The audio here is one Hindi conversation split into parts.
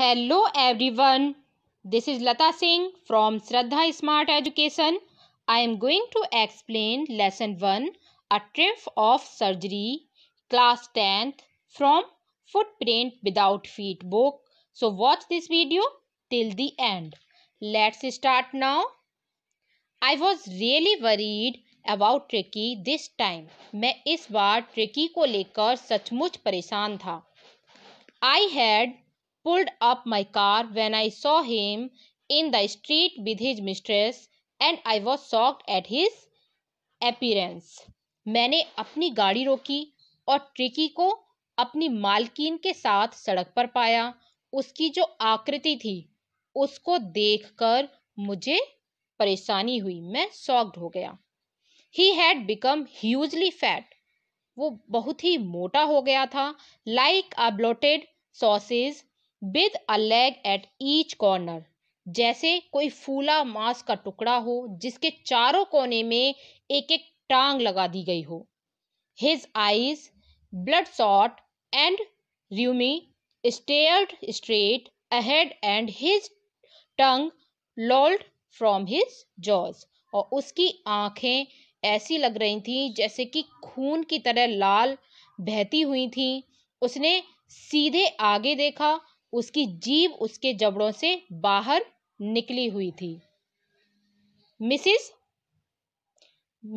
Hello everyone this is Lata Singh from Shraddha smart education I am going to explain lesson one a trip of surgery class tenth from foot print without feet book so watch this video till the end let's start now I was really worried about Tricki this time मैं इस बार ट्रिकी को लेकर सचमुच परेशान था I had pulled up my car when I saw him in the street with his mistress and I was shocked at his appearance. मैंने अपनी गाड़ी रोकी और ट्रिकी को अपनी मालकिन के साथ सड़क पर पाया उसकी जो आकृति थी उसको देखकर मुझे परेशानी हुई मैं शॉक्ड हो गया he had become hugely fat वो बहुत ही मोटा हो गया था like a bloated sausage with a leg at each corner जैसे कोई फूला मांस का टुकड़ा हो जिसके चारों कोने में एक एक टांग लगा दी गई हो his eyes bloodshot and rheumy stared straight ahead and his tongue lolled from his jaws और उसकी आंखें ऐसी लग रही थी जैसे कि खून की तरह लाल बहती हुई थी उसने सीधे आगे देखा उसकी जीव उसके जबड़ों से बाहर निकली हुई थी Mrs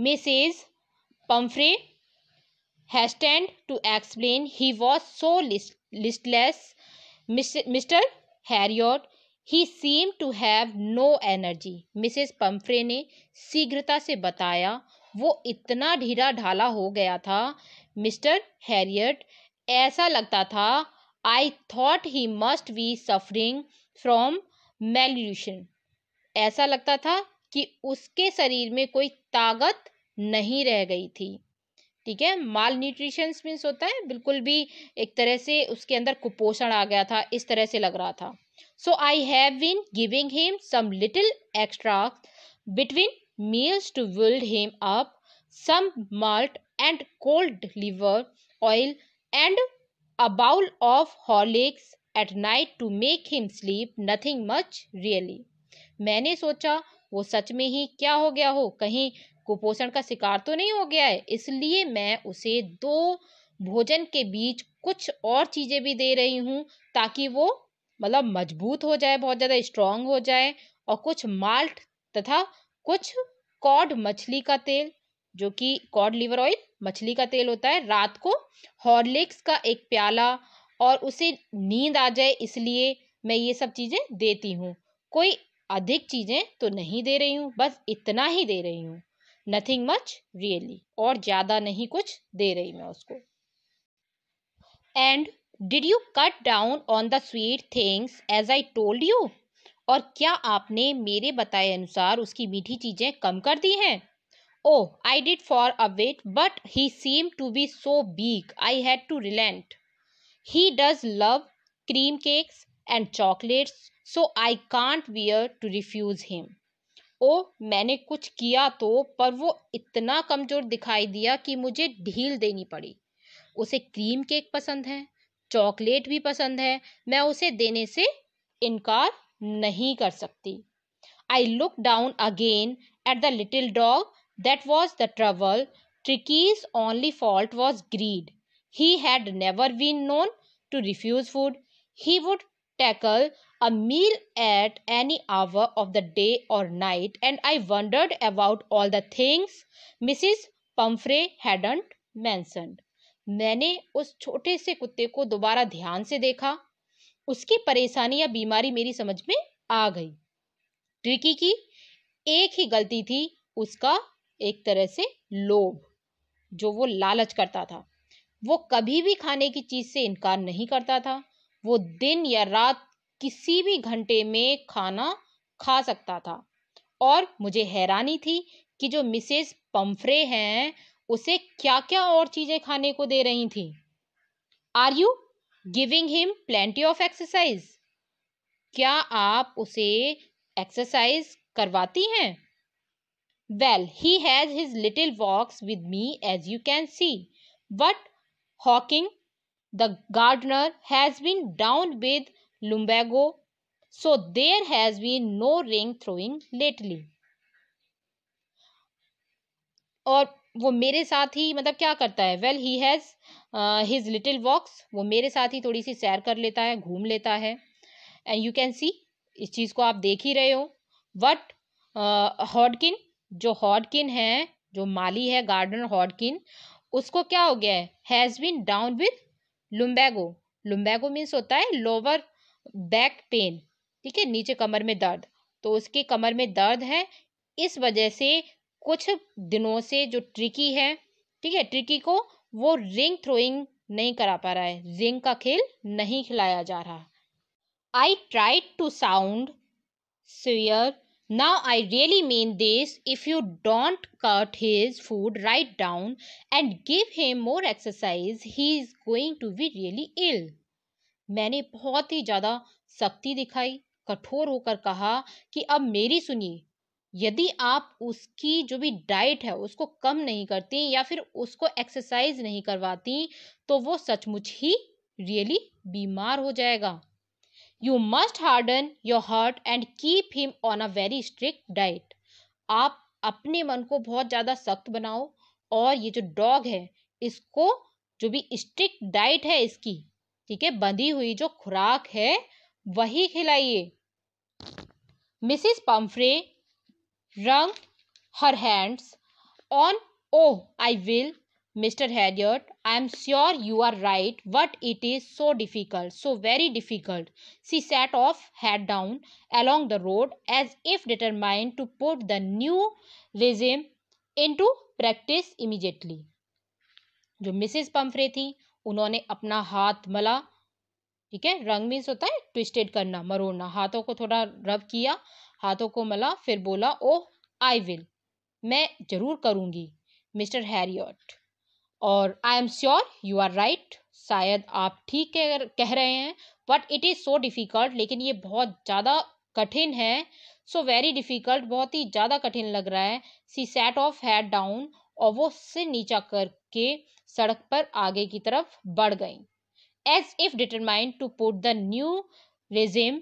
Mrs Pumphrey hastened to explain he was so listless Mr Herriot he seem to have no energy Mrs Pumphrey ने शीघ्रता से बताया वो इतना ढीला ढाला हो गया था मिस्टर हैरियट ऐसा लगता था I thought he must be suffering from malnutrition ऐसा लगता था कि उसके शरीर में कोई ताकत नहीं रह गई थी ठीक है माल न्यूट्रिशंस मीन्स होता है बिल्कुल भी एक तरह से उसके अंदर कुपोषण आ गया था इस तरह से लग रहा था so I have been giving him some little extras between meals to build him up some malt and cod liver oil and A bowl of Horlicks at night to make him sleep, nothing much really. मैंने सोचा वो सच में ही क्या हो गया हो कहीं कुपोषण का शिकार तो नहीं हो गया है इसलिए मैं उसे दो भोजन के बीच कुछ और चीज़ें भी दे रही हूँ ताकि वो मतलब मजबूत हो जाए बहुत ज़्यादा स्ट्रांग हो जाए और कुछ माल्ट तथा कुछ कॉड मछली का तेल जो कि कॉड लिवर ऑयल मछली का तेल होता है रात को हॉर्लिक्स का एक प्याला और उसे नींद आ जाए इसलिए मैं ये सब चीज़ें देती हूँ कोई अधिक चीज़ें तो नहीं दे रही हूँ बस इतना ही दे रही हूँ नथिंग मच रियली और ज़्यादा नहीं कुछ दे रही मैं उसको and did you cut down on the sweet things as I told you और क्या आपने मेरे बताए अनुसार उसकी मीठी चीज़ें कम कर दी हैं Oh, I did for a bit, but he seemed to be so big I had to relent. He does love cream cakes and chocolates, so I can't wear to refuse him. ओ मैंने कुछ किया तो पर वो इतना कमज़ोर दिखाई दिया कि मुझे ढील देनी पड़ी उसे क्रीम केक पसंद है चॉकलेट भी पसंद है मैं उसे देने से इनकार नहीं कर सकती I look down again at the little dog That was the trouble. Tricky's only fault was greed. He had never been known to refuse food. He would tackle a meal at any hour of the day or night, and I wondered about all the things Mrs. Pumphrey hadn't mentioned मैंने उस छोटे से कुत्ते को दोबारा ध्यान से देखा उसकी परेशानी या बीमारी मेरी समझ में आ गई ट्रिकी की एक ही गलती थी उसका एक तरह से लोभ जो वो लालच करता था वो कभी भी खाने की चीज़ से इनकार नहीं करता था वो दिन या रात किसी भी घंटे में खाना खा सकता था और मुझे हैरानी थी कि जो मिसेस पम्फ्रे हैं उसे क्या क्या और चीज़ें खाने को दे रही थी are you giving him plenty of exercise क्या आप उसे एक्सरसाइज करवाती हैं Well, he has his little walks with me as you can see. But Hawking, the gardener, has been down with lumbago, so there has been no rain throwing lately. और वो मेरे साथ ही मतलब क्या करता है well he has his little walks वो मेरे साथ ही थोड़ी सी सैर कर लेता है घूम लेता है एंड यू कैन सी इस चीज़ को आप देख ही रहे हो वट हॉडकिन uh, जो हॉडकिन है जो माली है गार्डनर हॉडकिन उसको क्या हो गया है has been down with lumbago lumbago means होता है लोअर बैक पेन ठीक है नीचे कमर में दर्द तो उसके कमर में दर्द है इस वजह से कुछ दिनों से जो ट्रिकी है ठीक है ट्रिकी को वो रिंग थ्रोइंग नहीं करा पा रहा है रिंग का खेल नहीं खिलाया जा रहा I try to sound severe now I really mean this if you don't cut his food right down and give him more exercise he is going to be really ill मैंने बहुत ही ज़्यादा सख्ती दिखाई कठोर होकर कहा कि अब मेरी सुनिए यदि आप उसकी जो भी डाइट है उसको कम नहीं करती या फिर उसको एक्सरसाइज नहीं करवाती तो वो सचमुच ही रियली बीमार हो जाएगा you must harden your heart and keep him on a very strict diet आप अपने मन को बहुत ज़्यादा सख्त बनाओ और ये जो डॉग है इसको जो भी स्ट्रिक्ट डाइट है इसकी ठीक है बंधी हुई जो खुराक है वही खिलाइए Mrs Pomfrey wrung her hands on oh I will mister Harriet I am sure you are right what it is so difficult so very difficult she set off head down along the road as if determined to put the new regime into practice immediately जो मिसिज पंफरे थी उन्होंने अपना हाथ मला ठीक है रंग मीन्स होता है ट्विस्टेड करना मरोड़ना हाथों को थोड़ा रब किया हाथों को मला फिर बोला ओह आई विल मैं जरूर करूंगी मिस्टर हैरियट और I am sure you are right शायद आप ठीक कह रहे हैं but it is so difficult लेकिन ये बहुत ज़्यादा कठिन है सो वेरी डिफ़िकल्ट बहुत ही ज़्यादा कठिन लग रहा है she set off head down और वो से नीचा करके सड़क पर आगे की तरफ बढ़ गई as if determined to put the new regime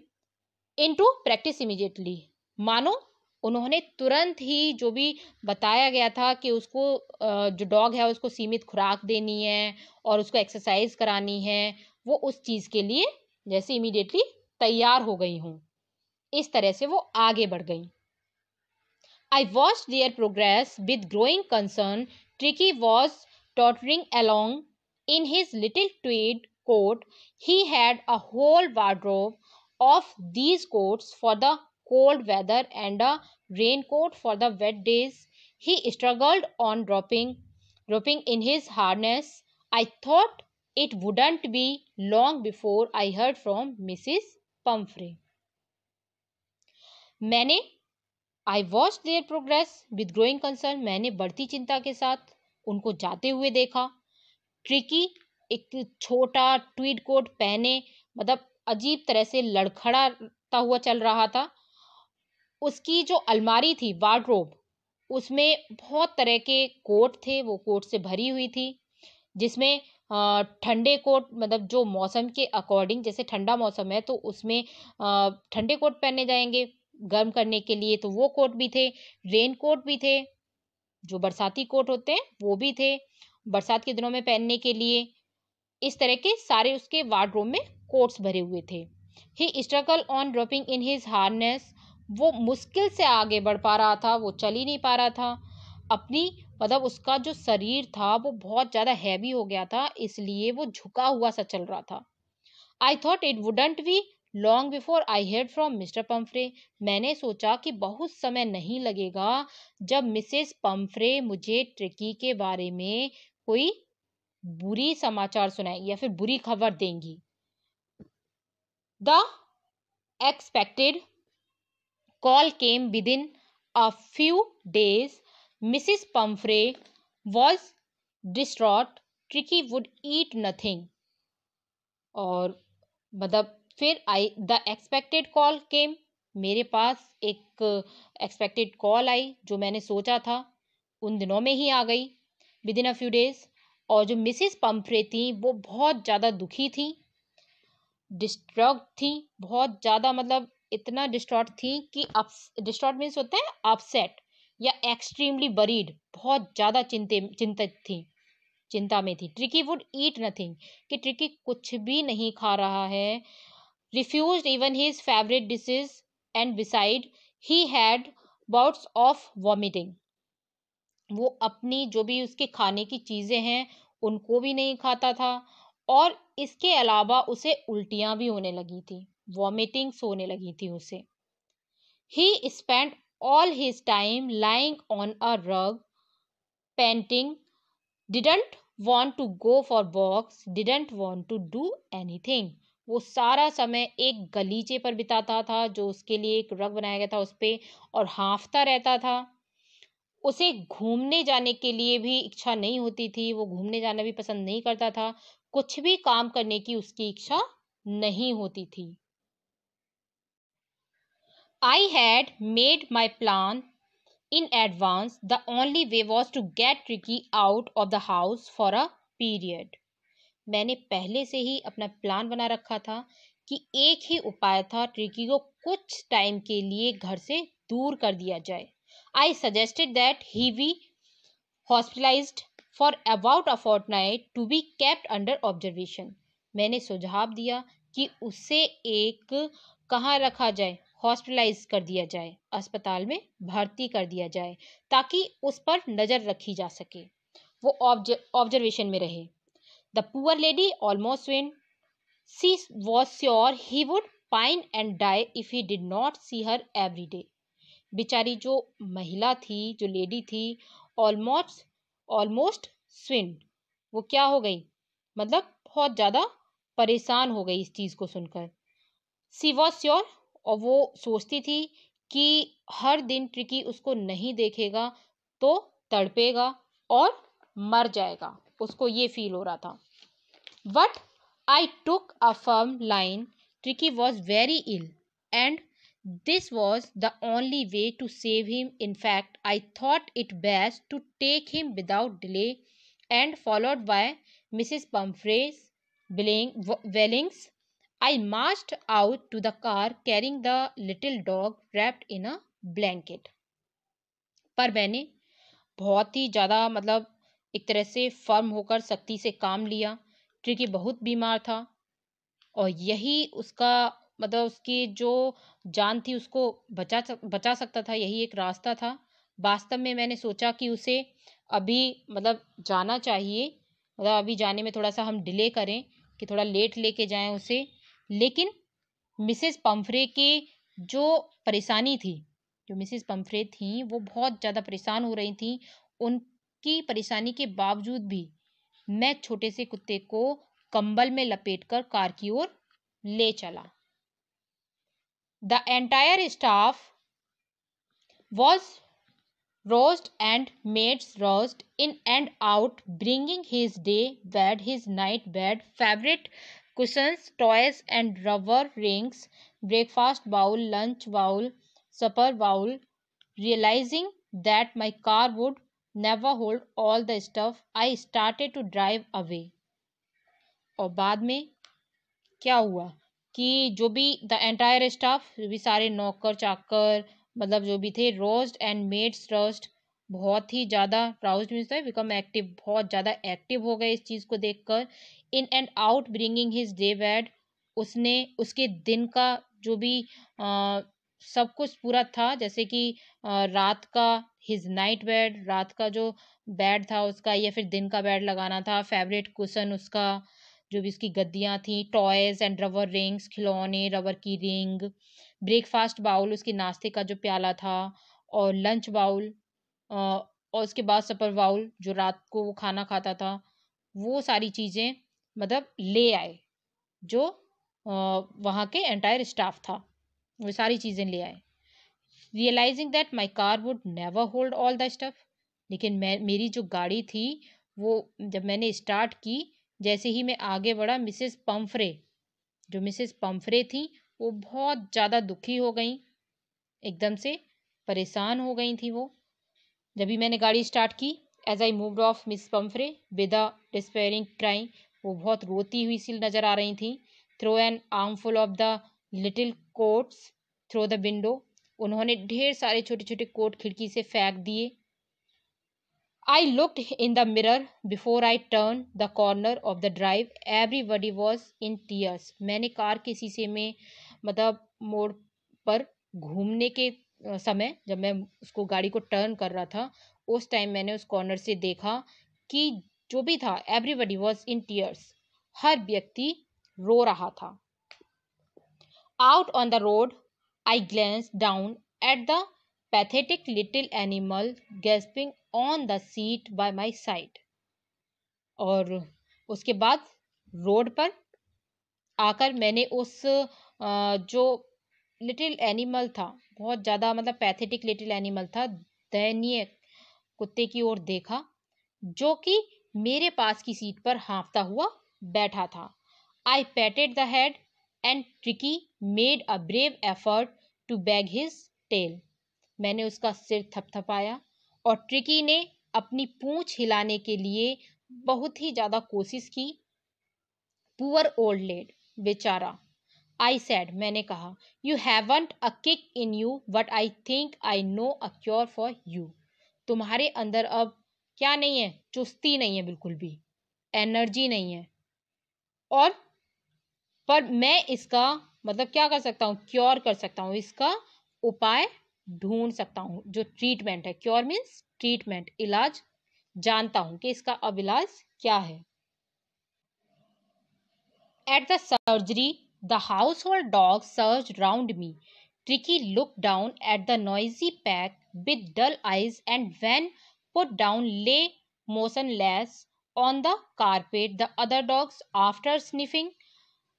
into practice immediately मानो उन्होंने तुरंत ही जो भी बताया गया था कि उसको जो डॉग है उसको सीमित खुराक देनी है और उसको एक्सरसाइज करानी है वो उस चीज़ के लिए जैसे इमीडिएटली तैयार हो गई हूँ इस तरह से वो आगे बढ़ गई I watched their progress with growing concern Tricki was tottering along in his little tweed coat he had a whole wardrobe of these coats for the cold weather and a raincoat for the wet days. He struggled on dropping, dropping in his harness. I thought it wouldn't be long before I heard from Mrs. Pumphrey. मैंने I watched their progress with growing concern मैंने बढ़ती चिंता के साथ उनको जाते हुए देखा ट्रिकी एक छोटा ट्वीट कोट पहने मतलब अजीब तरह से लड़खड़ाता हुआ चल रहा था उसकी जो अलमारी थी वार्ड्रोब उसमें बहुत तरह के कोट थे वो कोट से भरी हुई थी जिसमें ठंडे कोट मतलब जो मौसम के अकॉर्डिंग जैसे ठंडा मौसम है तो उसमें ठंडे कोट पहने जाएंगे गर्म करने के लिए तो वो कोट भी थे रेन कोट भी थे जो बरसाती कोट होते हैं वो भी थे बरसात के दिनों में पहनने के लिए इस तरह के सारे उसके वार्ड्रोब में कोट्स भरे हुए थे he struggled on dragging in his harness वो मुश्किल से आगे बढ़ पा रहा था वो चल ही नहीं पा रहा था अपनी मतलब उसका जो शरीर था वो बहुत ज़्यादा हैवी हो गया था इसलिए वो झुका हुआ सा चल रहा था I thought it wouldn't be long before I heard from Mr Pumphrey मैंने सोचा कि बहुत समय नहीं लगेगा जब मिसेस पम्फ्रे मुझे ट्रिकी के बारे में कोई बुरी समाचार सुनाएगी या फिर बुरी खबर देंगी the expected call came within a few days. Mrs. Pumphrey was distraught. Tricky would eat nothing. और मतलब फिर I the expected call came मेरे पास एक एक्सपेक्टेड कॉल आई जो मैंने सोचा था उन दिनों में ही आ गई within a few days और जो मिसिस पम्फ्रे थी वो बहुत ज़्यादा दुखी थी डिस्ट्रक्ट थी बहुत ज़्यादा मतलब इतना डिस्टॉर्ट थी कि डिस्टॉर्ट मीन्स होते हैं अपसेट या एक्सट्रीमली बरीड बहुत ज़्यादा चिंते चिंतित थी चिंता में थी ट्रिकी वुड ईट नथिंग कि ट्रिकी कुछ भी नहीं खा रहा है refuse even his favourite dishes and besides he had bouts of vomiting वो अपनी जो भी उसके खाने की चीज़ें हैं उनको भी नहीं खाता था और इसके अलावा उसे उल्टियाँ भी होने लगी थी वॉमिटिंग सोने लगी थी उसे he spent all his time lying on a rug panting didn't want to go for walks didn't want to do anything वो सारा समय एक गलीचे पर बिताता था जो उसके लिए एक रग बनाया गया था उस पर और हाँफता रहता था उसे घूमने जाने के लिए भी इच्छा नहीं होती थी वो घूमने जाना भी पसंद नहीं करता था कुछ भी काम करने की उसकी इच्छा नहीं होती थी I had made my plan in advance. The only way was to get Ricky out of the house for a period. मैंने पहले से ही अपना प्लान बना रखा था कि एक ही उपाय था ट्रिकी को कुछ टाइम के लिए घर से दूर कर दिया जाए I suggested that he be hospitalise for about a fortnight to be kept under observation मैंने सुझाव दिया कि उसे एक कहाँ रखा जाए हॉस्पिटलाइज कर दिया जाए अस्पताल में भर्ती कर दिया जाए ताकि उस पर नज़र रखी जा सके वो ऑब्जर्वेशन में रहे the poor lady almost when she was sure he would pine and die if he did not see her every day बेचारी जो महिला थी जो लेडी थी ऑलमोस्ट ऑलमोस्ट स्विन वो क्या हो गई मतलब बहुत ज़्यादा परेशान हो गई इस चीज़ को सुनकर सी वॉज श्योर और वो सोचती थी कि हर दिन ट्रिकी उसको नहीं देखेगा तो तड़पेगा और मर जाएगा उसको ये फील हो रहा था but I took a firm line Tricki was very ill and this was the only way to save him in fact I thought it best to take him without delay and followed by Mrs Pumphrey's billing wailings I marched out to the car carrying the little dog wrapped in a blanket. पर मैंने बहुत ही ज़्यादा मतलब एक तरह से फर्म होकर सख्ती से काम लिया क्योंकि बहुत बीमार था और यही उसका मतलब उसकी जो जान थी उसको बचा बचा सकता था यही एक रास्ता था वास्तव में मैंने सोचा कि उसे अभी मतलब जाना चाहिए मतलब अभी जाने में थोड़ा सा हम डिले करें कि थोड़ा लेट लेके जाएं उसे लेकिन मिसेस पम्फ्रे के जो परेशानी थी जो मिसेस पम्फ्रे थी वो बहुत ज़्यादा परेशान हो रही थी उनकी परेशानी के बावजूद भी मैं छोटे से कुत्ते को कंबल में लपेटकर कार की ओर ले चला the entire staff was roused and maids rushed in and out bringing his day bed his night bed favourite cushions toys and rubber rings breakfast bowl lunch bowl supper bowl realising that my car would never hold all the stuff I started to drive away और बाद में क्या हुआ कि जो भी द एंटायर स्टाफ जो भी सारे नौकर चाकर मतलब जो भी थे रोस्ट एंड मेड्स रोस्ट बहुत ही ज़्यादा प्राउड मीन्स बिकम एक्टिव बहुत ज़्यादा एक्टिव हो गए इस चीज़ को देखकर in and out bringing his day bed उसने उसके दिन का जो भी आ, सब कुछ पूरा था जैसे कि आ, रात का हिज नाइट बेड रात का जो बेड था उसका या फिर दिन का बेड लगाना था फेवरेट कुशन उसका जो भी उसकी गद्दियाँ थी टॉयज़ एंड रबर रिंग्स खिलौने रबर की रिंग ब्रेकफास्ट बाउल उसके नाश्ते का जो प्याला था और लंच बाउल और उसके बाद सपर वाउल जो रात को वो खाना खाता था वो सारी चीज़ें मतलब ले आए जो वहाँ के एंटायर स्टाफ था वो सारी चीज़ें ले आए realising that my car would never hold all the stuff लेकिन मैं मेरी जो गाड़ी थी वो जब मैंने स्टार्ट की जैसे ही मैं आगे बढ़ा मिसेस पम्फरे जो मिसेस पम्फरे थी वो बहुत ज़्यादा दुखी हो गई एकदम से परेशान हो गई थी वो जब भी मैंने गाड़ी स्टार्ट की as I moved off Miss Pumphrey with a despairing crime वो बहुत रोती हुई सील नज़र आ रही थी threw an armful of the little coats through the window उन्होंने ढेर सारे छोटे छोटे कोट खिड़की से फेंक दिए I looked in the mirror before I turned the corner of the drive everybody was in tears मैंने कार के शीशे में मतलब मोड़ पर घूमने के समय जब मैं उसको गाड़ी को टर्न कर रहा था उस टाइम मैंने उस कॉर्नर से देखा कि जो भी था एवरीबडी वॉज इन टीयर्स हर व्यक्ति रो रहा था out on the road I glanced down at the pathetic little animal gasping on the seat by my side और उसके बाद रोड पर आकर मैंने उस जो लिटिल एनिमल था बहुत ज़्यादा मतलब पैथेटिक लिटिल एनिमल था दयनीय कुत्ते की ओर देखा जो कि मेरे पास की सीट पर हाँफता हुआ बैठा था I patted the head and Tricki made a brave effort to wag his tail मैंने उसका सिर थपथपाया और ट्रिकी ने अपनी पूंछ हिलाने के लिए बहुत ही ज़्यादा कोशिश की पुअर ओल्ड लेड बेचारा आई सैड मैंने कहा you haven't a kick in you but I think I know a cure for you तुम्हारे अंदर अब क्या नहीं है चुस्ती नहीं है बिल्कुल भी एनर्जी नहीं है और पर मैं इसका मतलब क्या कर सकता हूँ क्योर कर सकता हूँ इसका उपाय ढूंढ सकता हूँ जो ट्रीटमेंट है क्योर मीन्स ट्रीटमेंट इलाज जानता हूँ कि इसका अब इलाज क्या है at the surgery The household dogs surged round me. Tricky looked down at the noisy pack with dull eyes, and when put down, lay motionless on the carpet. The other dogs, after sniffing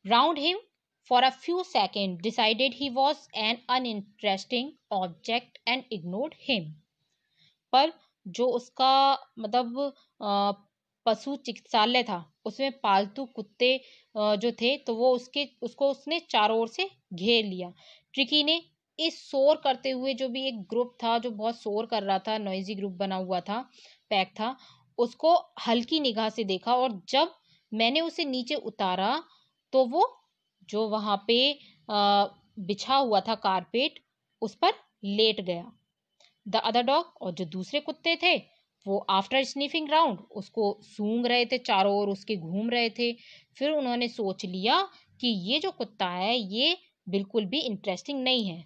round him for a few seconds, decided he was an uninteresting object and ignored him. पर जो उसका मतलब पशु चिकित्सालय था उसमें पालतू कुत्ते जो थे तो वो उसके उसको उसने चारों ओर से घेर लिया ट्रिकी ने इस शोर करते हुए जो भी एक ग्रुप था जो बहुत शोर कर रहा था नॉइजी ग्रुप बना हुआ था पैक था उसको हल्की निगाह से देखा और जब मैंने उसे नीचे उतारा तो वो जो वहाँ पे बिछा हुआ था कारपेट उस पर लेट गया द अदर डॉग और जो दूसरे कुत्ते थे वो आफ्टर स्निफिंग राउंड उसको सूंघ रहे थे चारों ओर उसके घूम रहे थे फिर उन्होंने सोच लिया कि ये जो कुत्ता है ये बिल्कुल भी इंटरेस्टिंग नहीं है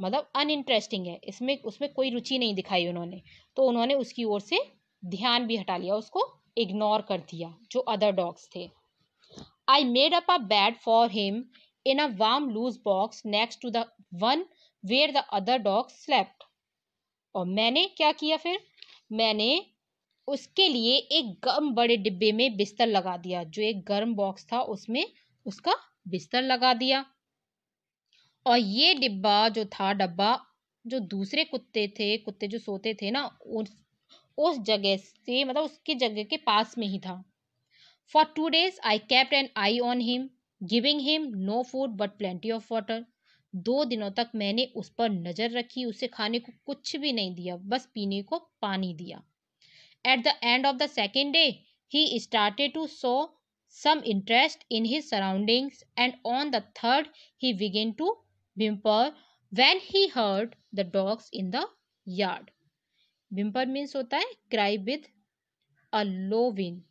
मतलब अन इंटरेस्टिंग है इसमें उसमें कोई रुचि नहीं दिखाई उन्होंने तो उन्होंने उसकी ओर से ध्यान भी हटा लिया उसको इग्नोर कर दिया जो अदर डॉग्स थे I made up a bed for him in a warm loose box next to the one where the other dog slept और मैंने क्या किया फिर मैंने उसके लिए एक गर्म बड़े डिब्बे में बिस्तर लगा दिया जो एक गर्म बॉक्स था उसमें उसका बिस्तर लगा दिया और ये डिब्बा जो था डब्बा जो दूसरे कुत्ते थे कुत्ते जो सोते थे ना उस उस जगह से मतलब उसकी जगह के पास में ही था for two days I kept an eye on him giving him no food but plenty of water दो दिनों तक मैंने उस पर नजर रखी उसे खाने को कुछ भी नहीं दिया बस पीने को पानी दिया at the end of the second day he started to show some interest in his surroundings and on the third he began to whimper when he heard the dogs in the yard whimper means होता है cry with a low whine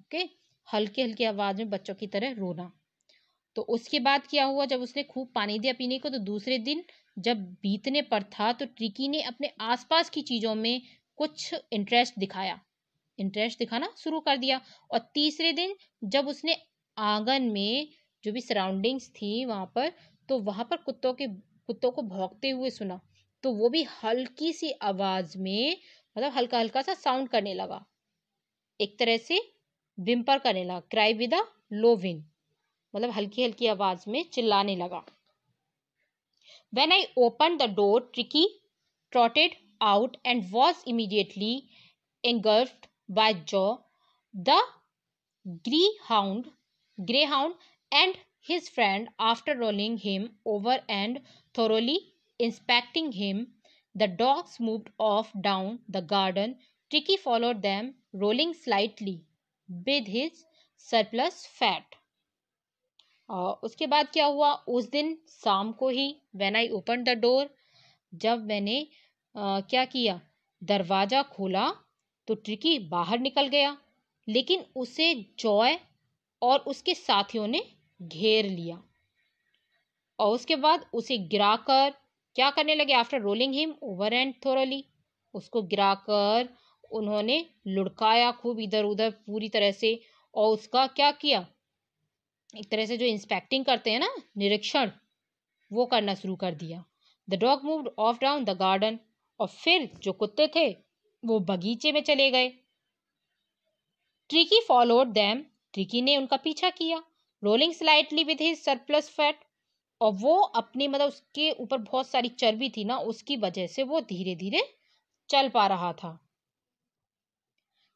okay हल्के हल्की आवाज में बच्चों की तरह रोना तो उसके बाद क्या हुआ जब उसने खूब पानी दिया पीने को तो दूसरे दिन जब बीतने पर था तो ट्रिकी ने अपने आसपास की चीज़ों में कुछ इंटरेस्ट दिखाया इंटरेस्ट दिखाना शुरू कर दिया और तीसरे दिन जब उसने आंगन में जो भी सराउंडिंग्स थी वहां पर तो वहां पर कुत्तों के कुत्तों को भौंकते हुए सुना तो वो भी हल्की सी आवाज़ में मतलब हल्का हल्का सा साउंड करने लगा एक तरह से विम्पर करने लगा क्राई विद मतलब हल्की हल्की आवाज में चिल्लाने लगा when I open the door Tricky trotted out and was immediately engulfed by jaw the greyhound greyhound and his friend after rolling him over and thoroughly inspecting him the dogs moved off down the garden Tricky followed them rolling slightly with his surplus fat और उसके बाद क्या हुआ उस दिन शाम को ही when I open the door जब मैंने आ, क्या किया दरवाज़ा खोला तो ट्रिकी बाहर निकल गया लेकिन उसे जॉय और उसके साथियों ने घेर लिया और उसके बाद उसे गिराकर क्या करने लगे after rolling him over and thoroughly उसको गिराकर उन्होंने लुढ़काया खूब इधर उधर पूरी तरह से और उसका क्या किया एक तरह से जो इंस्पेक्टिंग करते हैं ना निरीक्षण वो करना शुरू कर दिया the dog move off down the garden और फिर जो कुत्ते थे वो बगीचे में चले गए ट्रिकी फॉलोड दैम ट्रिकी ने उनका पीछा किया rolling slightly with his surplus fat और वो अपनी मतलब उसके ऊपर बहुत सारी चर्बी थी ना उसकी वजह से वो धीरे धीरे चल पा रहा था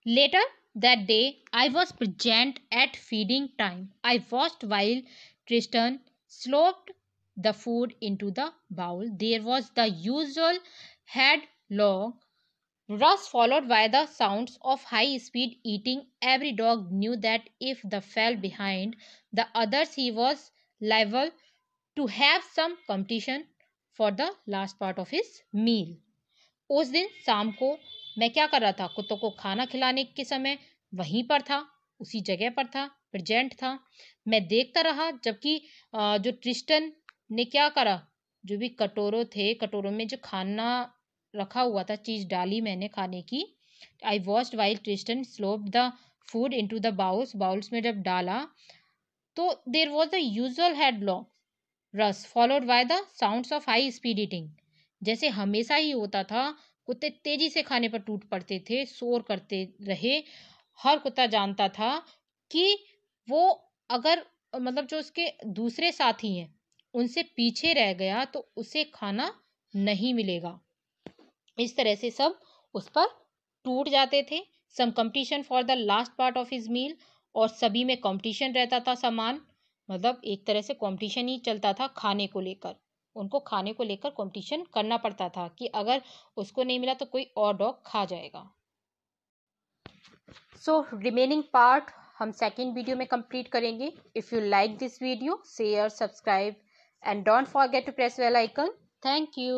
later That day I was present at feeding time. I watched while Tristan sloped the food into the bowl. There was the usual headlong rush followed by the sounds of high speed eating. Every dog knew that if the fell behind the others he was liable to have some competition for the last part of his meal. उस दिन शाम को मैं क्या कर रहा था कुत्तों को खाना खिलाने के समय वहीं पर था उसी जगह पर था प्रजेंट था मैं देखता रहा जबकि जो ट्रिस्टन ने क्या करा जो भी कटोरों थे कटोरों में जो खाना रखा हुआ था चीज़ डाली मैंने खाने की I watched while Tristan slop the food into the bowls bowls में जब डाला तो देर वॉज द यूजल लॉ रस followed by the sound of high speed eating जैसे हमेशा ही होता था कुत्ते तेज़ी से खाने पर टूट पड़ते थे शोर करते रहे हर कुत्ता जानता था कि वो अगर मतलब जो उसके दूसरे साथी हैं उनसे पीछे रह गया तो उसे खाना नहीं मिलेगा इस तरह से सब उस पर टूट जाते थे some competition for the last part of his meal और सभी में कंपटीशन रहता था सामान मतलब एक तरह से कंपटीशन ही चलता था खाने को लेकर उनको खाने को लेकर कंपटीशन करना पड़ता था कि अगर उसको नहीं मिला तो कोई और डॉग खा जाएगा सो रिमेनिंग पार्ट हम सेकेंड वीडियो में कंप्लीट करेंगे if you like this video share subscribe and don't forget to press bell icon thank you